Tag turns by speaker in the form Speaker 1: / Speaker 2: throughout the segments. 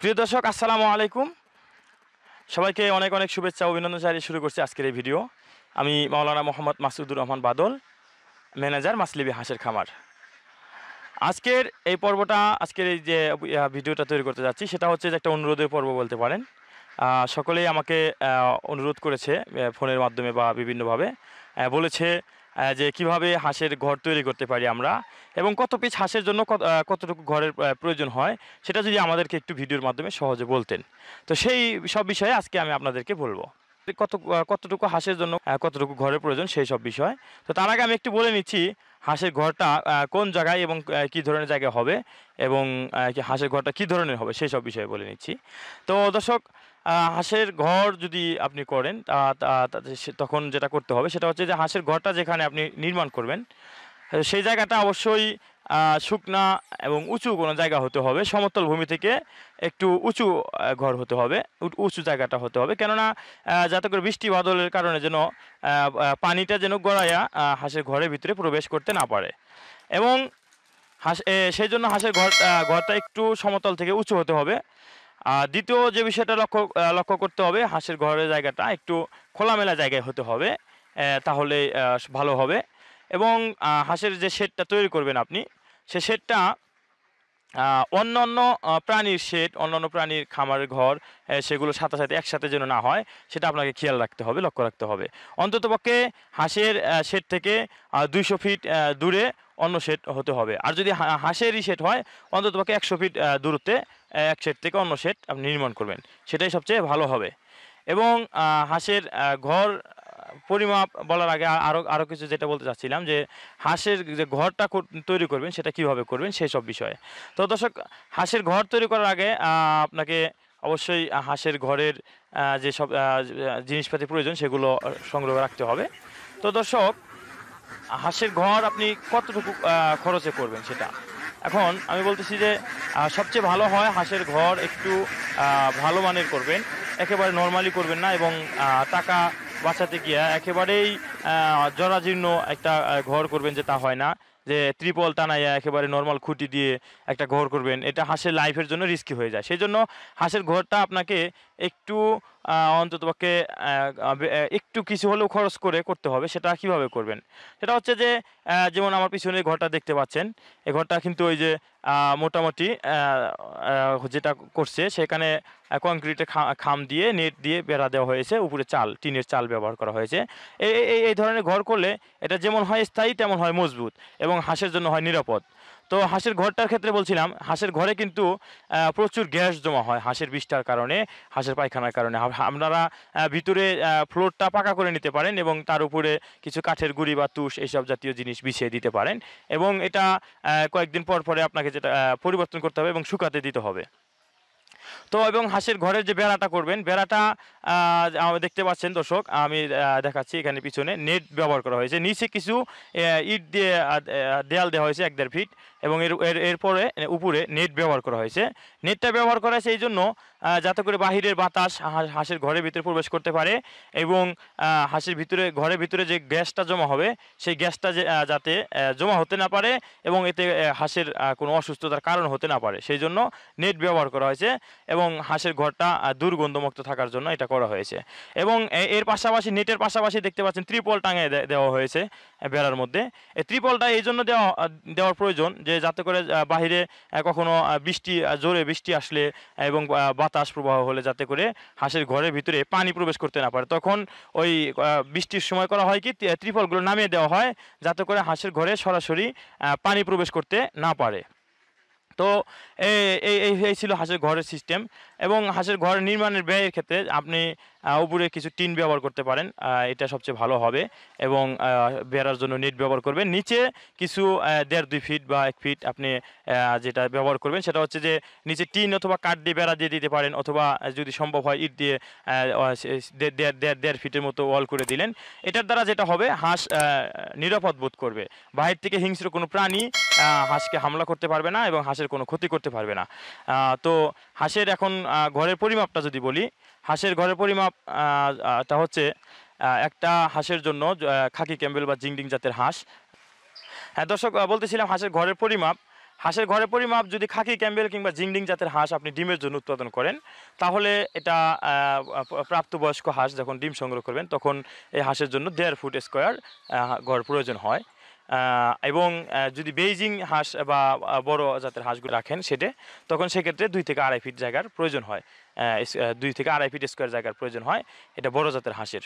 Speaker 1: প্রিয় দর্শক আসসালামু আলাইকুম সবাইকে অনেক অনেক শুভেচ্ছা অভিনন্দন জানিয়ে শুরু করছি আজকের এই ভিডিও আমি মাওলানা মোহাম্মদ মাসুদুর রহমান বাদল ম্যানেজার মাসলিবি হাঁসের খামার আজকের এই পর্বটা আজকের এই যে ভিডিওটা তৈরি করতে যাচ্ছি সেটা হচ্ছে যে একটা অনুরোধের পর্ব বলতে পারেন সকলেই আমাকে অনুরোধ করেছে ফোনের মাধ্যমে বা বিভিন্নভাবে বলেছে যে কিভাবে হাঁসের ঘর তৈরি করতে পারি আমরা এবং কত পিস হাঁসের জন্য কতটুকু ঘরের প্রয়োজন হয় সেটা যদি আমাদেরকে একটু ভিডিওর মাধ্যমে সহজে বলতেন তো সেই সব বিষয়ে আজকে আমি আপনাদেরকে বলবো কত কতটুকু হাঁসের জন্য কতটুকু ঘরের প্রয়োজন সেই সব বিষয় তো তার আগে আমি একটু বলে নিচ্ছি হাঁসের ঘরটা কোন জায়গায় এবং কি ধরনের জায়গায় হবে এবং হাঁসের ঘরটা কি ধরনের হবে সেই সব বিষয়ে বলে নিচ্ছি তো দর্শক হাঁসের ঘর যদি আপনি করেন তখন যেটা করতে হবে সেটা হচ্ছে যে হাঁসের ঘরটা যেখানে আপনি নির্মাণ করবেন সেই জায়গাটা অবশ্যই শুকনা এবং উঁচু কোনো জায়গা হতে হবে সমতল ভূমি থেকে একটু উঁচু ঘর হতে হবে উঁচু জায়গাটা হতে হবে কেননা যাতে করে বৃষ্টি বাদলের কারণে যেন পানিটা যেন গড়াইয়া হাঁসের ঘরের ভিতরে প্রবেশ করতে না পারে এবং হাঁস সেই জন্য হাঁসের ঘর ঘরটা একটু সমতল থেকে উঁচু হতে হবে দ্বিতীয় যে বিষয়টা লক্ষ্য লক্ষ্য করতে হবে হাঁসের ঘরের জায়গাটা একটু খোলামেলা জায়গায় হতে হবে তাহলে ভালো হবে এবং হাঁসের যে শেডটা তৈরি করবেন আপনি সে শেডটা অন্য অন্য প্রাণীর শেড অন্য অন্য প্রাণীর খামারের ঘর সেগুলো সাথে সাথে একসাথে যেন না হয় সেটা আপনাকে খেয়াল রাখতে হবে লক্ষ্য রাখতে হবে অন্ততপক্ষে হাঁসের শেড থেকে দুইশো ফিট দূরে অন্য শেড হতে হবে আর যদি হাঁসেরই শেড হয় অন্ততপক্ষে একশো ফিট দূরত্বে এক শেড থেকে অন্য শেড আপনি নির্মাণ করবেন সেটাই সবচেয়ে ভালো হবে এবং হাঁসের ঘর পরিমাপ বলার আগে আরও আরও কিছু যেটা বলতে চাচ্ছিলাম যে হাঁসের যে ঘরটা তৈরি করবেন সেটা কিভাবে করবেন সেই সব বিষয়ে তো দর্শক হাঁসের ঘর তৈরি করার আগে আপনাকে অবশ্যই হাঁসের ঘরের যে সব জিনিসপাতি প্রয়োজন সেগুলো সংগ্রহ রাখতে হবে তো দর্শক হাঁসের ঘর আপনি কতটুকু খরচে করবেন সেটা এখন আমি বলতেছি যে সবচেয়ে ভালো হয় হাঁসের ঘর একটু ভালো মানের করবেন একেবারে নর্মালি করবেন না এবং টাকা বাঁচাতে গিয়া একেবারেই জরাজীর্ণ একটা ঘর করবেন যে তা হয় না যে ত্রিপল টানাইয়া একেবারে নর্মাল খুঁটি দিয়ে একটা ঘর করবেন এটা হাঁসের লাইফের জন্য রিস্কি হয়ে যায় সেই জন্য হাঁসের ঘরটা আপনাকে একটু অন্তত পক্ষে একটু কিছু হলেও খরচ করে করতে হবে সেটা কিভাবে করবেন সেটা হচ্ছে যে যেমন আমার পিছনে ঘরটা দেখতে পাচ্ছেন এই ঘরটা কিন্তু ওই যে মোটামুটি যেটা করছে সেখানে কংক্রিটে খাম দিয়ে নেট দিয়ে বেড়া দেওয়া হয়েছে উপরে চাল টিনের চাল ব্যবহার করা হয়েছে এই এই ধরনের ঘর করলে এটা যেমন হয় স্থায়ী তেমন হয় মজবুত এবং হাঁসের জন্য হয় নিরাপদ তো হাঁসের ঘরটার ক্ষেত্রে বলছিলাম হাঁসের ঘরে কিন্তু প্রচুর গ্যাস জমা হয় হাঁসের বিষটার কারণে হাঁসের পায়খানার কারণে আপনারা ভিতরে ফ্লোরটা পাকা করে নিতে পারেন এবং তার উপরে কিছু কাঠের গুঁড়ি বা তুষ এইসব জাতীয় জিনিস বিছিয়ে দিতে পারেন এবং এটা কয়েকদিন পর পরে আপনাকে যেটা পরিবর্তন করতে হবে এবং শুকাতে দিতে হবে তো এবং হাঁসের ঘরের যে বেড়াটা করবেন বেড়াটা দেখতে পাচ্ছেন দর্শক আমি দেখাচ্ছি এখানে পিছনে নেট ব্যবহার করা হয়েছে নিচে কিছু ইট দিয়ে দেয়াল দেওয়া হয়েছে এক দেড় ফিট এবং এর এরপরে উপরে নেট ব্যবহার করা হয়েছে নেটটা ব্যবহার করা হয়েছে এই জন্য যাতে করে বাহিরের বাতাস হাঁসের ঘরের ভিতরে প্রবেশ করতে পারে এবং হাঁসের ভিতরে ঘরের ভিতরে যে গ্যাসটা জমা হবে সেই গ্যাসটা যাতে জমা হতে না পারে এবং এতে হাঁসের কোনো অসুস্থতার কারণ হতে না পারে সেই জন্য নেট ব্যবহার করা হয়েছে এবং হাঁসের ঘরটা দুর্গন্ধমুক্ত থাকার জন্য এটা করা হয়েছে এবং এর পাশাপাশি নেটের পাশাপাশি দেখতে পাচ্ছেন ত্রিপল টাঙে দেওয়া হয়েছে বেড়ার মধ্যে এই ত্রিপলটা এই জন্য দেওয়া দেওয়ার প্রয়োজন যে যাতে করে বাহিরে কখনো বৃষ্টি জোরে বৃষ্টি আসলে এবং বাতাস বাতাস প্রবাহ হলে যাতে করে হাঁসের ঘরের ভিতরে পানি প্রবেশ করতে না পারে তখন ওই বৃষ্টির সময় করা হয় কি ত্রিফলগুলো নামিয়ে দেওয়া হয় যাতে করে হাঁসের ঘরে সরাসরি পানি প্রবেশ করতে না পারে তো এই এই ছিল হাঁসের ঘরের সিস্টেম এবং হাঁসের ঘর নির্মাণের ব্যয়ের ক্ষেত্রে আপনি উপরে কিছু টিন ব্যবহার করতে পারেন এটা সবচেয়ে ভালো হবে এবং বেড়ার জন্য নেট ব্যবহার করবেন নিচে কিছু দেড় দুই ফিট বা এক ফিট আপনি যেটা ব্যবহার করবেন সেটা হচ্ছে যে নিচে টিন অথবা কাঠ দিয়ে বেড়া দিয়ে দিতে পারেন অথবা যদি সম্ভব হয় ইট দিয়ে দেড় দেড় ফিটের মতো ওয়াল করে দিলেন এটার দ্বারা যেটা হবে হাঁস নিরাপদ বোধ করবে বাইরের থেকে হিংস্র কোনো প্রাণী হাঁসকে হামলা করতে পারবে না এবং হাঁসের হাঁসের কোনো ক্ষতি করতে পারবে না তো হাঁসের এখন ঘরের পরিমাপটা যদি বলি হাঁসের ঘরের পরিমাপটা হচ্ছে একটা হাঁসের জন্য খাকি ক্যাম্বেল বা জিংডিং জাতের হাঁস হ্যাঁ দর্শক বলতেছিলাম হাঁসের ঘরের পরিমাপ হাঁসের ঘরের পরিমাপ যদি খাকি ক্যাম্বেল কিংবা জিংডিং জাতের হাঁস আপনি ডিমের জন্য উৎপাদন করেন তাহলে এটা প্রাপ্তবয়স্ক হাঁস যখন ডিম সংগ্রহ করবেন তখন এই হাঁসের জন্য দেড় ফুট স্কোয়ার ঘর প্রয়োজন হয় এবং যদি বেইজিং হাঁস বা বড় জাতের হাঁসগুলো রাখেন সেটে তখন সেক্ষেত্রে দুই থেকে আড়াই ফিট জায়গার প্রয়োজন হয় দুই থেকে আড়াই ফিট স্কোয়ার জায়গার প্রয়োজন হয় এটা বড় জাতের হাঁসের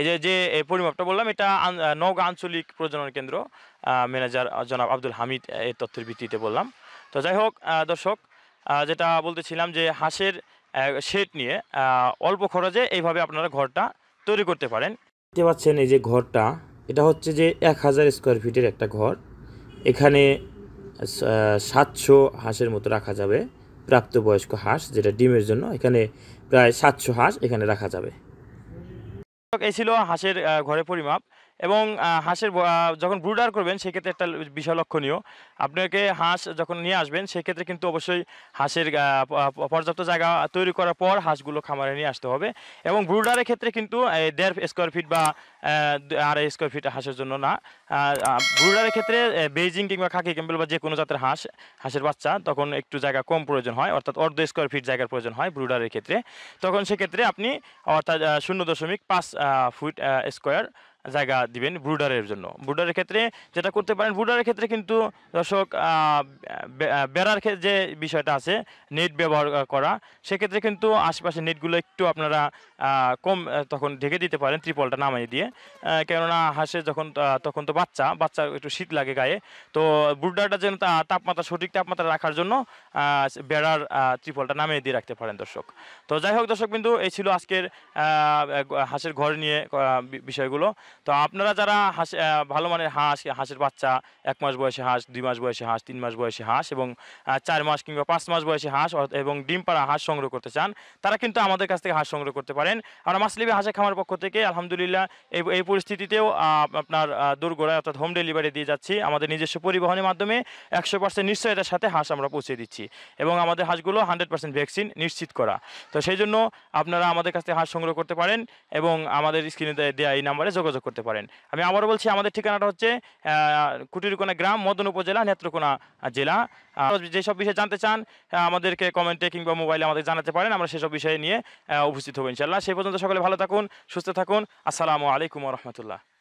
Speaker 1: এই যে যে পরিমাপটা বললাম এটা নওগাঁ আঞ্চলিক প্রজনন কেন্দ্র ম্যানেজার জনাব আব্দুল হামিদ এর তথ্যের ভিত্তিতে বললাম তো যাই হোক দর্শক যেটা বলতেছিলাম যে হাঁসের শেড নিয়ে অল্প খরচে এইভাবে আপনারা ঘরটা তৈরি করতে পারেন দেখতে পাচ্ছেন এই যে ঘরটা এটা হচ্ছে যে এক হাজার স্কোয়ার ফিটের একটা ঘর এখানে সাতশো হাঁসের মতো রাখা যাবে প্রাপ্তবয়স্ক হাঁস যেটা ডিমের জন্য এখানে প্রায় সাতশো হাঁস এখানে রাখা যাবে এই ছিল হাঁসের ঘরে পরিমাপ এবং হাঁসের যখন ব্রুডার করবেন সেক্ষেত্রে একটা বিষয় লক্ষণীয় আপনাকে হাঁস যখন নিয়ে আসবেন সেক্ষেত্রে কিন্তু অবশ্যই হাঁসের পর্যাপ্ত জায়গা তৈরি করার পর হাঁসগুলো খামারে নিয়ে আসতে হবে এবং ব্রুডারের ক্ষেত্রে কিন্তু দেড় স্কোয়ার ফিট বা আড়াই স্কোয়ার ফিট হাঁসের জন্য না ব্রুডারের ক্ষেত্রে বেজিং কিংবা খাকি ক্যাম্পেল বা যে কোনো জাতের হাঁস হাঁসের বাচ্চা তখন একটু জায়গা কম প্রয়োজন হয় অর্থাৎ অর্ধ স্কোয়ার ফিট জায়গার প্রয়োজন হয় ব্রুডারের ক্ষেত্রে তখন সেক্ষেত্রে আপনি অর্থাৎ শূন্য দশমিক পাঁচ ফুট স্কোয়ার জায়গা দিবেন ব্রুডারের জন্য ব্রুডারের ক্ষেত্রে যেটা করতে পারেন ব্রুডারের ক্ষেত্রে কিন্তু দর্শক বেড়ার যে বিষয়টা আছে নেট ব্যবহার করা সেক্ষেত্রে কিন্তু আশেপাশে নেটগুলো একটু আপনারা কম তখন ঢেকে দিতে পারেন ত্রিপলটা নামিয়ে দিয়ে কেননা হাঁসে যখন তখন তো বাচ্চা বাচ্চা একটু শীত লাগে গায়ে তো ব্রুডারটা যেন তাপমাত্রা সঠিক তাপমাত্রা রাখার জন্য বেড়ার ত্রিপলটা নামিয়ে দিয়ে রাখতে পারেন দর্শক তো যাই হোক দর্শক কিন্তু এই ছিল আজকের হাঁসের ঘর নিয়ে বিষয়গুলো তো আপনারা যারা হাঁস ভালো মানের হাঁস হাঁসের বাচ্চা এক মাস বয়সে হাঁস দুই মাস বয়সে হাঁস তিন মাস বয়সে হাঁস এবং চার মাস কিংবা পাঁচ মাস বয়সে হাঁস এবং ডিম পাড়া হাঁস সংগ্রহ করতে চান তারা কিন্তু আমাদের কাছ থেকে হাঁস সংগ্রহ করতে পারেন আমরা মাসলিবি হাঁসের খামার পক্ষ থেকে আলহামদুলিল্লাহ এই এই পরিস্থিতিতেও আপনার দুর্গোড়ায় অর্থাৎ হোম ডেলিভারি দিয়ে যাচ্ছি আমাদের নিজস্ব পরিবহনের মাধ্যমে একশো পার্সেন্ট নিশ্চয়তার সাথে হাঁস আমরা পৌঁছে দিচ্ছি এবং আমাদের হাঁসগুলো হান্ড্রেড পার্সেন্ট ভ্যাকসিন নিশ্চিত করা তো সেই জন্য আপনারা আমাদের কাছ থেকে হাঁস সংগ্রহ করতে পারেন এবং আমাদের স্ক্রিনে দেওয়া এই নাম্বারে যোগাযোগ করতে পারেন আমি আবারও বলছি আমাদের ঠিকানাটা হচ্ছে কুটিরকোনা গ্রাম মদন উপজেলা নেত্রকোনা জেলা যেসব বিষয়ে জানতে চান আমাদেরকে কমেন্টে কিংবা মোবাইলে আমাদের জানাতে পারেন আমরা সেসব বিষয়ে নিয়ে উপস্থিত হবো ইনশাল্লাহ সেই পর্যন্ত সকলে ভালো থাকুন সুস্থ থাকুন আসসালামু আলাইকুম রহমতুল্লাহ